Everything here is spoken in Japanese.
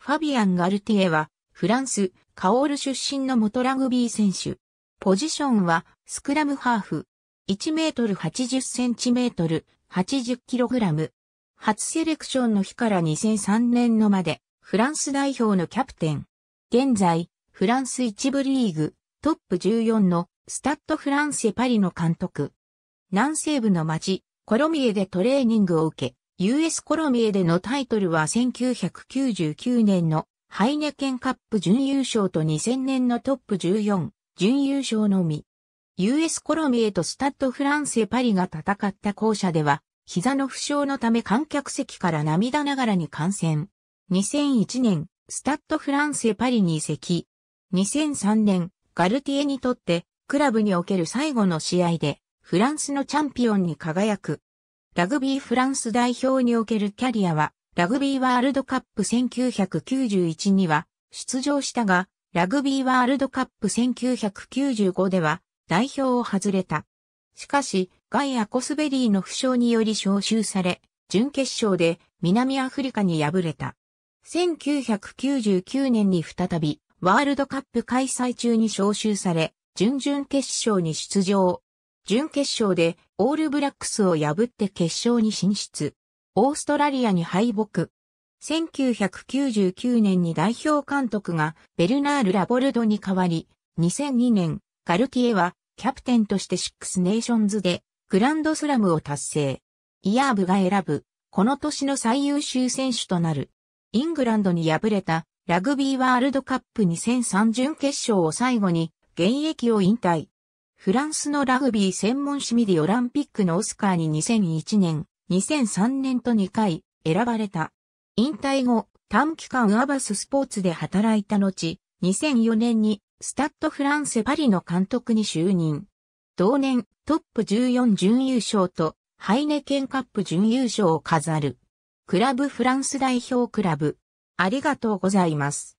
ファビアン・ガルティエは、フランス、カオール出身の元ラグビー選手。ポジションは、スクラムハーフ。1メートル80センチメートル、80キログラム。初セレクションの日から2003年のまで、フランス代表のキャプテン。現在、フランス一部リーグ、トップ14の、スタッド・フランセ・パリの監督。南西部の町、コロミエでトレーニングを受け、US コロミエでのタイトルは1999年のハイネケンカップ準優勝と2000年のトップ14、準優勝のみ。US コロミエとスタッドフランセパリが戦った校舎では、膝の負傷のため観客席から涙ながらに観戦。2001年、スタッドフランセパリに移籍。2003年、ガルティエにとって、クラブにおける最後の試合で、フランスのチャンピオンに輝く。ラグビーフランス代表におけるキャリアは、ラグビーワールドカップ1991には出場したが、ラグビーワールドカップ1995では代表を外れた。しかし、ガイア・コスベリーの負傷により招集され、準決勝で南アフリカに敗れた。1999年に再びワールドカップ開催中に招集され、準々決勝に出場。準決勝でオールブラックスを破って決勝に進出。オーストラリアに敗北。1999年に代表監督がベルナール・ラボルドに代わり、2002年、ガルティエはキャプテンとしてシックスネーションズでグランドスラムを達成。イヤーブが選ぶ、この年の最優秀選手となる。イングランドに敗れたラグビーワールドカップ2003準決勝を最後に現役を引退。フランスのラグビー専門誌ミディオランピックのオスカーに2001年、2003年と2回選ばれた。引退後、短期間アバススポーツで働いた後、2004年にスタッドフランセパリの監督に就任。同年、トップ14準優勝と、ハイネケンカップ準優勝を飾る。クラブフランス代表クラブ。ありがとうございます。